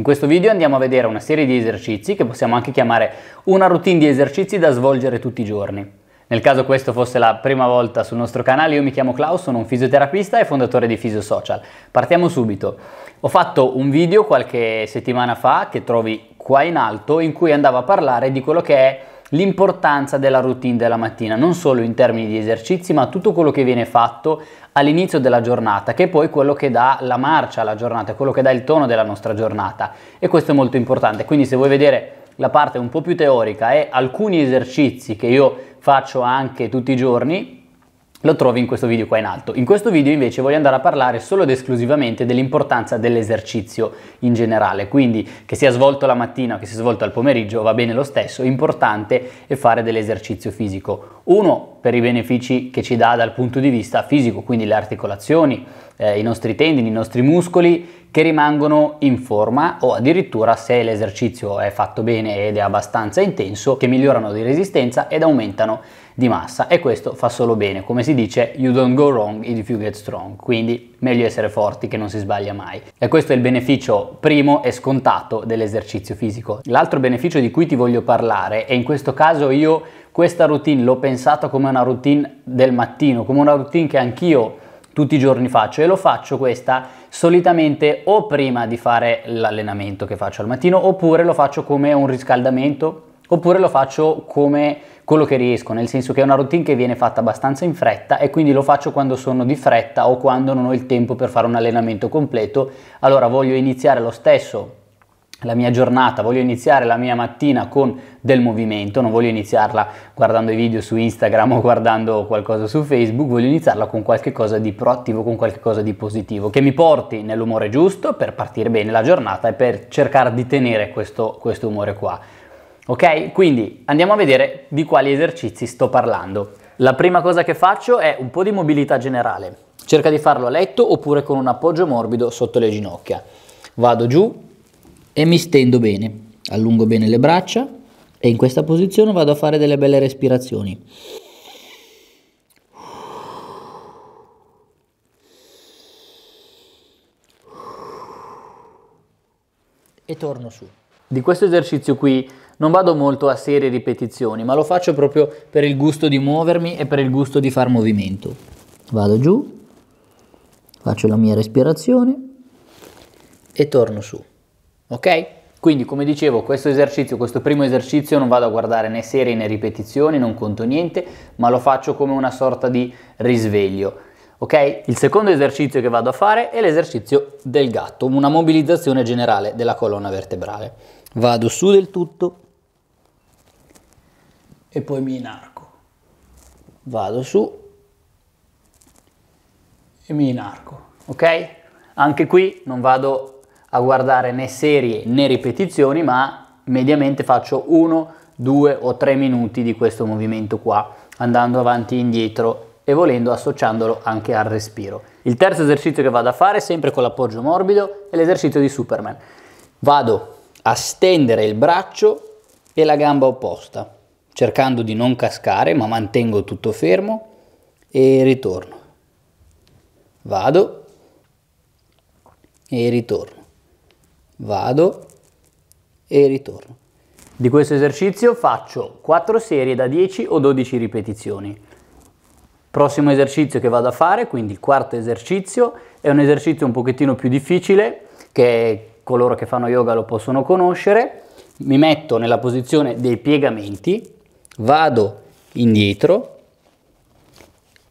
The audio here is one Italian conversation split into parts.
In questo video andiamo a vedere una serie di esercizi che possiamo anche chiamare una routine di esercizi da svolgere tutti i giorni. Nel caso questo fosse la prima volta sul nostro canale, io mi chiamo Klaus, sono un fisioterapista e fondatore di Social. Partiamo subito. Ho fatto un video qualche settimana fa che trovi qua in alto in cui andavo a parlare di quello che è l'importanza della routine della mattina, non solo in termini di esercizi, ma tutto quello che viene fatto all'inizio della giornata, che è poi quello che dà la marcia alla giornata, quello che dà il tono della nostra giornata. E questo è molto importante. Quindi se vuoi vedere la parte un po' più teorica e alcuni esercizi che io faccio anche tutti i giorni, lo trovi in questo video qua in alto. In questo video invece voglio andare a parlare solo ed esclusivamente dell'importanza dell'esercizio in generale, quindi che sia svolto la mattina o che sia svolto al pomeriggio va bene lo stesso, importante è fare dell'esercizio fisico. Uno, per i benefici che ci dà dal punto di vista fisico, quindi le articolazioni, eh, i nostri tendini, i nostri muscoli che rimangono in forma o addirittura se l'esercizio è fatto bene ed è abbastanza intenso che migliorano di resistenza ed aumentano di massa e questo fa solo bene, come si dice you don't go wrong if you get strong, quindi meglio essere forti che non si sbaglia mai. E questo è il beneficio primo e scontato dell'esercizio fisico. L'altro beneficio di cui ti voglio parlare, e in questo caso io questa routine l'ho pensata come una routine del mattino, come una routine che anch'io tutti i giorni faccio e lo faccio questa solitamente o prima di fare l'allenamento che faccio al mattino oppure lo faccio come un riscaldamento oppure lo faccio come quello che riesco, nel senso che è una routine che viene fatta abbastanza in fretta e quindi lo faccio quando sono di fretta o quando non ho il tempo per fare un allenamento completo, allora voglio iniziare lo stesso la mia giornata, voglio iniziare la mia mattina con del movimento, non voglio iniziarla guardando i video su Instagram o guardando qualcosa su Facebook, voglio iniziarla con qualcosa di proattivo, con qualcosa di positivo, che mi porti nell'umore giusto per partire bene la giornata e per cercare di tenere questo, questo umore qua. Ok? Quindi andiamo a vedere di quali esercizi sto parlando. La prima cosa che faccio è un po' di mobilità generale. Cerca di farlo a letto oppure con un appoggio morbido sotto le ginocchia. Vado giù e mi stendo bene. Allungo bene le braccia e in questa posizione vado a fare delle belle respirazioni. E torno su. Di questo esercizio qui non vado molto a serie ripetizioni, ma lo faccio proprio per il gusto di muovermi e per il gusto di far movimento. Vado giù, faccio la mia respirazione e torno su. Ok? Quindi, come dicevo, questo esercizio, questo primo esercizio, non vado a guardare né serie né ripetizioni, non conto niente, ma lo faccio come una sorta di risveglio. Ok? Il secondo esercizio che vado a fare è l'esercizio del gatto, una mobilizzazione generale della colonna vertebrale. Vado su del tutto, e poi mi inarco. Vado su e mi inarco, ok? Anche qui non vado a guardare né serie né ripetizioni, ma mediamente faccio uno, due o tre minuti di questo movimento qua, andando avanti e indietro e volendo associandolo anche al respiro. Il terzo esercizio che vado a fare, sempre con l'appoggio morbido, è l'esercizio di Superman. Vado a stendere il braccio e la gamba opposta cercando di non cascare ma mantengo tutto fermo e ritorno. Vado e ritorno. Vado e ritorno. Di questo esercizio faccio 4 serie da 10 o 12 ripetizioni. Prossimo esercizio che vado a fare, quindi il quarto esercizio, è un esercizio un pochettino più difficile che coloro che fanno yoga lo possono conoscere. Mi metto nella posizione dei piegamenti, vado indietro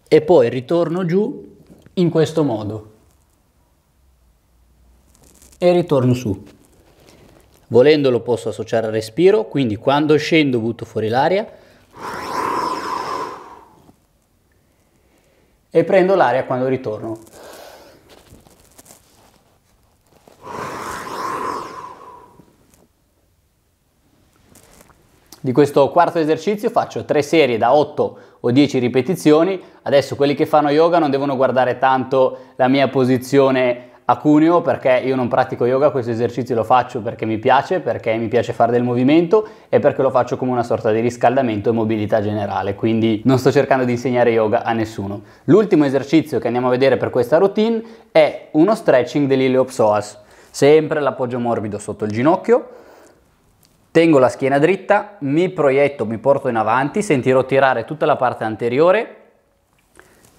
e poi ritorno giù in questo modo e ritorno su. Volendo lo posso associare al respiro, quindi quando scendo butto fuori l'aria e prendo l'aria quando ritorno. di questo quarto esercizio faccio tre serie da 8 o 10 ripetizioni. Adesso quelli che fanno yoga non devono guardare tanto la mia posizione a cuneo perché io non pratico yoga, questo esercizio lo faccio perché mi piace, perché mi piace fare del movimento e perché lo faccio come una sorta di riscaldamento e mobilità generale, quindi non sto cercando di insegnare yoga a nessuno. L'ultimo esercizio che andiamo a vedere per questa routine è uno stretching dell'ileopsoas, sempre l'appoggio morbido sotto il ginocchio, Tengo la schiena dritta, mi proietto, mi porto in avanti, sentirò tirare tutta la parte anteriore,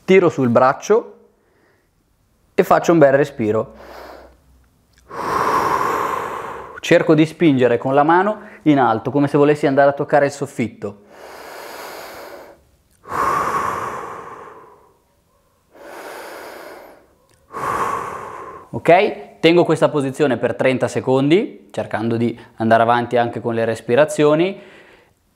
tiro sul braccio e faccio un bel respiro. Cerco di spingere con la mano in alto, come se volessi andare a toccare il soffitto. Ok? Tengo questa posizione per 30 secondi, cercando di andare avanti anche con le respirazioni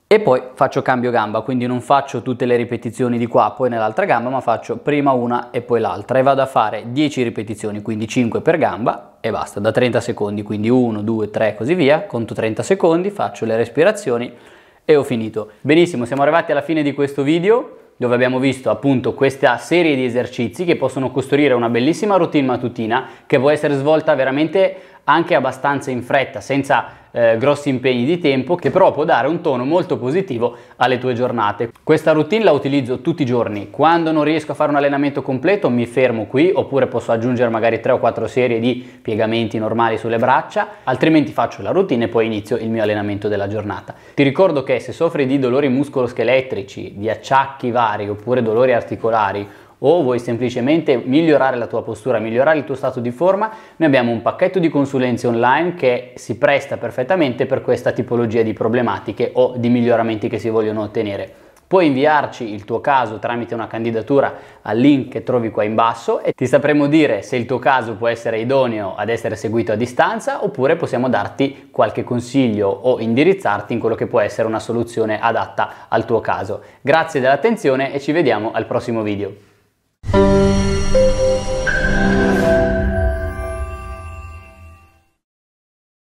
e poi faccio cambio gamba, quindi non faccio tutte le ripetizioni di qua, poi nell'altra gamba, ma faccio prima una e poi l'altra e vado a fare 10 ripetizioni, quindi 5 per gamba e basta, da 30 secondi, quindi 1, 2, 3 così via, conto 30 secondi, faccio le respirazioni e ho finito. Benissimo, siamo arrivati alla fine di questo video dove abbiamo visto appunto questa serie di esercizi che possono costruire una bellissima routine mattutina che può essere svolta veramente anche abbastanza in fretta, senza eh, grossi impegni di tempo, che però può dare un tono molto positivo alle tue giornate. Questa routine la utilizzo tutti i giorni. Quando non riesco a fare un allenamento completo mi fermo qui, oppure posso aggiungere magari 3 o 4 serie di piegamenti normali sulle braccia, altrimenti faccio la routine e poi inizio il mio allenamento della giornata. Ti ricordo che se soffri di dolori muscoloscheletrici, di acciacchi vari oppure dolori articolari, o vuoi semplicemente migliorare la tua postura, migliorare il tuo stato di forma, noi abbiamo un pacchetto di consulenze online che si presta perfettamente per questa tipologia di problematiche o di miglioramenti che si vogliono ottenere. Puoi inviarci il tuo caso tramite una candidatura al link che trovi qua in basso e ti sapremo dire se il tuo caso può essere idoneo ad essere seguito a distanza oppure possiamo darti qualche consiglio o indirizzarti in quello che può essere una soluzione adatta al tuo caso. Grazie dell'attenzione e ci vediamo al prossimo video. Thank you.